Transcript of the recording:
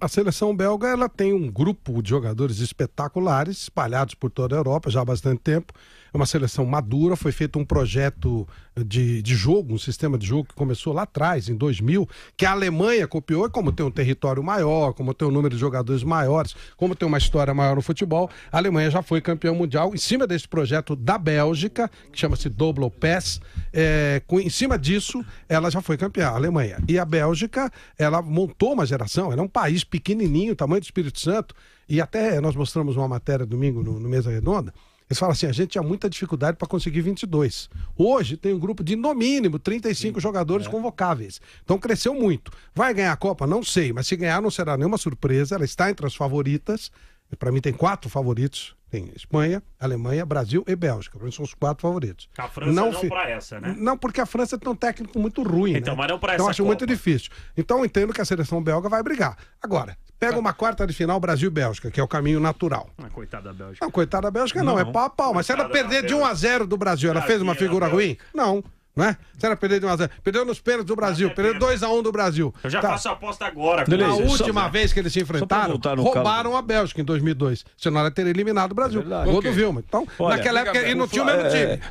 a seleção belga ela tem um grupo de jogadores espetaculares espalhados por toda a Europa já há bastante tempo. É uma seleção madura, foi feito um projeto eh, de, de jogo, um sistema de jogo que começou lá atrás, em 2000, que a Alemanha copiou, e como tem um território maior, como tem um número de jogadores maiores, como tem uma história maior no futebol, a Alemanha já foi campeã mundial em cima desse projeto da Bélgica, que chama-se Double Pass. É, com, em cima disso, ela já foi campeã, a Alemanha. E a Bélgica, ela montou uma geração, ela é um país pequenininho, o tamanho do Espírito Santo, e até nós mostramos uma matéria domingo no, no Mesa Redonda, eles falam assim: a gente tinha muita dificuldade para conseguir 22. Hoje tem um grupo de, no mínimo, 35 Sim, jogadores é. convocáveis. Então cresceu muito. Vai ganhar a Copa? Não sei, mas se ganhar não será nenhuma surpresa. Ela está entre as favoritas. Para mim tem quatro favoritos. Tem Espanha, Alemanha, Brasil e Bélgica. Para mim são os quatro favoritos. A França não, não para essa, né? Não, porque a França tem um técnico muito ruim. Então, né? mas não para então, essa. Então acho Copa. muito difícil. Então eu entendo que a seleção belga vai brigar. Agora, pega uma quarta de final Brasil e Bélgica, que é o caminho natural. Ah, coitada da Bélgica. Não, coitada da Bélgica não, é não. é pau a pau. Mas se ela perder de 1 a 0 do Brasil, ela fez uma figura ruim? Não né? Se era perder de 1x0. Perdeu nos pênaltis do Brasil, perdeu 2x1 do Brasil. Eu já tá. faço a aposta agora. na última pra... vez que eles se enfrentaram, roubaram caso. a Bélgica em 2002. Senão ela teria eliminado o Brasil. É Gol okay. do Vilma. Então, Olha, naquela época e não tinha o mesmo é. time.